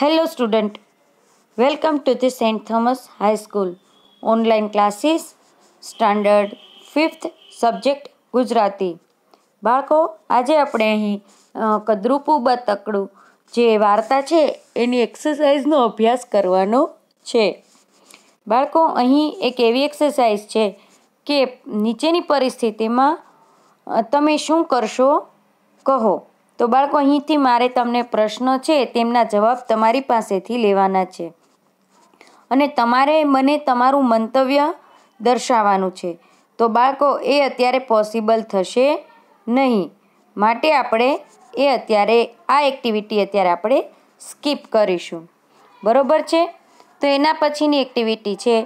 hello student welcome to the saint Thomas high school online classes standard fifth subject Gujarati બાળકો આજે આપણે અહીં કદરૂપું બતકડું જે વાર્તા છે એની એક્સરસાઇઝનો અભ્યાસ કરવાનો છે બાળકો અહીં એક એવી એક્સરસાઇઝ છે કે નીચેની પરિસ્થિતિમાં તમે શું કરશો કહો તો બાળકો અહીંથી મારે તમને પ્રશ્નો છે તેમના જવાબ તમારી પાસેથી લેવાના છે અને તમારે મને તમારું મંતવ્ય દર્શાવવાનું છે તો બાળકો એ અત્યારે પોસિબલ થશે નહીં માટે આપણે એ અત્યારે આ એક્ટિવિટી અત્યારે આપણે સ્કીપ કરીશું બરોબર છે તો એના પછીની એક્ટિવિટી છે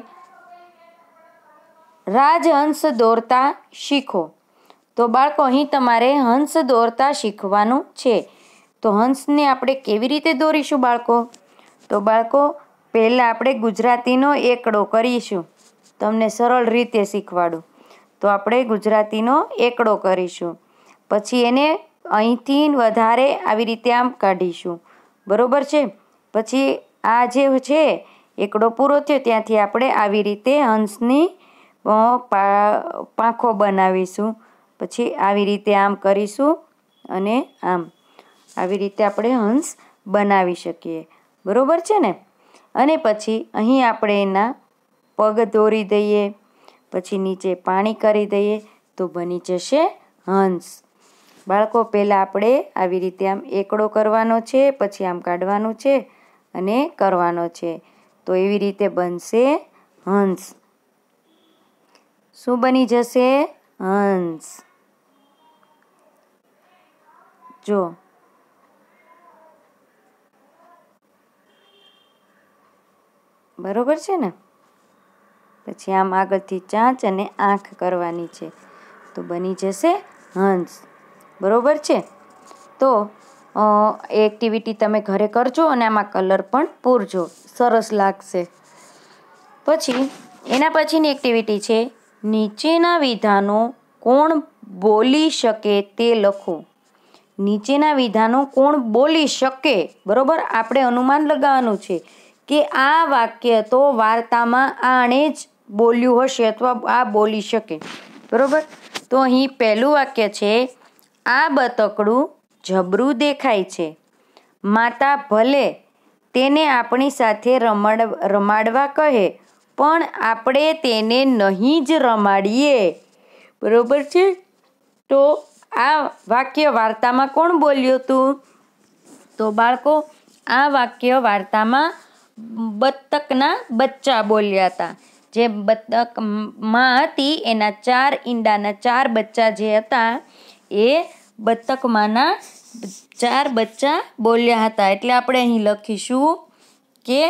રાજહંસ દોરતા શીખો તો બાળકો અહીં તમારે હંસ દોરતા શીખવાનું છે તો હંસને આપણે કેવી રીતે દોરીશું બાળકો તો બાળકો પહેલાં આપણે ગુજરાતીનો એકડો કરીશું તમને સરળ રીતે શીખવાડું તો આપણે ગુજરાતીનો એકડો કરીશું પછી એને અહીંથી વધારે આવી રીતે આમ કાઢીશું બરાબર છે પછી આ જે છે એકડો પૂરો થયો ત્યાંથી આપણે આવી રીતે હંસની પાંખો બનાવીશું પછી આવી રીતે આમ કરીશું અને આમ આવી રીતે આપણે હંસ બનાવી શકીએ બરાબર છે ને અને પછી અહીં આપણે એના પગ દોરી દઈએ પછી નીચે પાણી કરી દઈએ તો બની જશે હંસ બાળકો પહેલાં આપણે આવી રીતે આમ એકડો કરવાનો છે પછી આમ કાઢવાનું છે અને કરવાનો છે તો એવી રીતે બનશે હંસ શું બની જશે હંસ જો બરોબર છે ને પછી આમ આગળથી ચાંચ અને આંખ કરવાની છે તો બની જશે હંસ બરોબર છે તો એ એક્ટિવિટી તમે ઘરે કરજો અને આમાં કલર પણ પૂરજો સરસ લાગશે પછી એના પછીની એક્ટિવિટી છે નીચેના વિધાનો કોણ બોલી શકે તે લખો નીચેના વિધાનો કોણ બોલી શકે બરાબર આપણે અનુમાન લગાવવાનું છે કે આ વાક્ય તો વાર્તામાં આણે જ બોલ્યું હશે અથવા આ બોલી શકે બરાબર તો અહીં પહેલું વાક્ય છે આ બતકડું જબરું દેખાય છે માતા ભલે તેને આપણી સાથે રમાડ રમાડવા કહે પણ આપણે તેને નહીં જ રમાડીએ બરાબર છે તો આ વાક્ય વાર્તામાં કોણ બોલ્યું હતું તો બાળકો આ વાક્ય વાર્તામાં બતકના બચ્ચા બોલ્યા હતા જે બતક માં હતી એના ચાર ઈંડાના ચાર બચ્ચા જે હતા એ બતકમાંના ચાર બચ્ચા બોલ્યા હતા એટલે આપણે અહીં લખીશું કે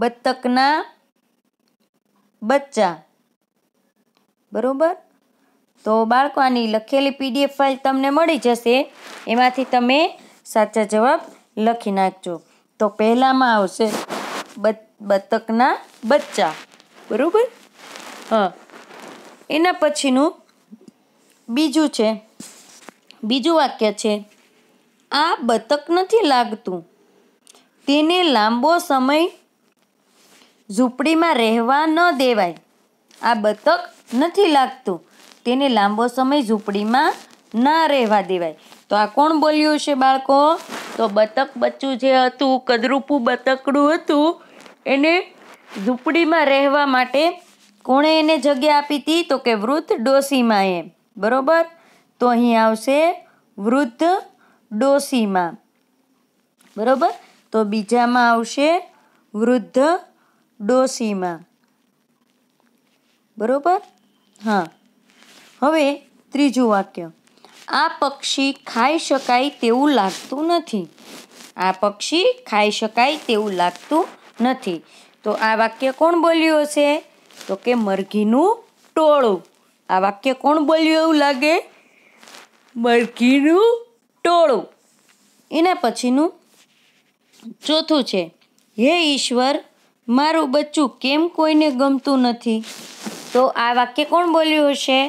બતકના બચ્ચા બરોબર તો બાળકો આની લખેલી પીડીએફ ફાઇલ તમને મળી જશે એમાંથી તમે સાચા જવાબ લખી નાખજો તો પહેલામાં આવશે બતકના બચ્ચા બરાબર હા એના પછીનું બીજું છે બીજું વાક્ય છે આ બતક નથી લાગતું તેને લાંબો સમય ઝૂંપડીમાં રહેવા ન દેવાય આ બતક નથી લાગતું તેને લાંબો સમય ઝૂંપડીમાં ના રહેવા દેવાય તો આ કોણ બોલ્યું છે બાળકો તો બતક બચ્ચું જે હતું કદરૂપું બતકડું હતું એને ઝૂંપડીમાં રહેવા માટે કોણે એને જગ્યા આપી હતી તો કે વૃદ્ધ ડોસીમાં એમ બરોબર તો અહીં આવશે વૃદ્ધ ડોસીમાં બરોબર તો બીજામાં આવશે વૃદ્ધ ડોસીમાં બરોબર હા હવે ત્રીજું વાક્ય આ પક્ષી ખાઈ શકાય તેવું લાગતું નથી આ પક્ષી ખાઈ શકાય તેવું લાગતું નથી તો આ વાક્ય કોણ બોલ્યું હશે તો કે મરઘીનું ટોળું આ વાક્ય કોણ બોલ્યું એવું લાગે મરઘીનું ટોળું એના પછીનું ચોથું છે હે ઈશ્વર મારું બચ્ચું કેમ કોઈને ગમતું નથી તો આ વાક્ય કોણ બોલ્યું હશે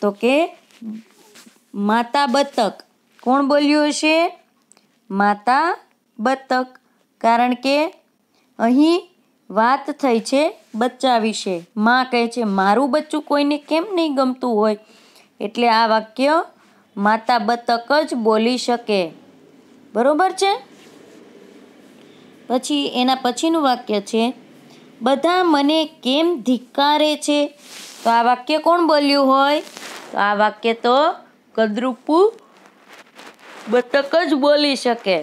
તો કે માતા બતક કોણ બોલ્યું હશે માતા બતક કારણ કે અહીં વાત થઈ છે બચ્ચા વિશે માં કહે છે મારું બચ્ચું કોઈને કેમ નહીં ગમતું હોય એટલે આ વાક્ય માતા બતક જ બોલી શકે બરોબર છે પછી એના પછીનું વાક્ય છે બધા મને કેમ ધિક્કારે છે તો આ વાક્ય કોણ બોલ્યું હોય તો આ વાક્ય તો કદરૂપુ બતક જ બોલી શકે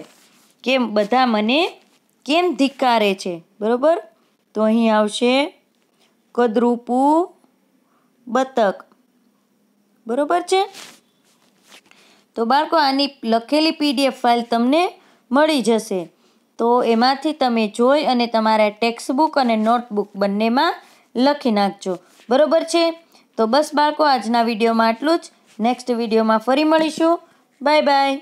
કેમ બધા મને કેમ ધિક્કારે છે બરાબર તો અહીં આવશે કદરૂપુ બતક બરાબર છે તો બાળકો આની લખેલી પીડીએફ ફાઇલ તમને મળી જશે તો એમાંથી તમે જોઈ અને તમારા ટેક્સ્ટબુક અને નોટબુક બંનેમાં લખી નાખજો બરાબર છે તો બસ બાળકો આજના વિડીયોમાં આટલું જ નેક્સ્ટ વિડીયોમાં ફરી મળીશું બાય બાય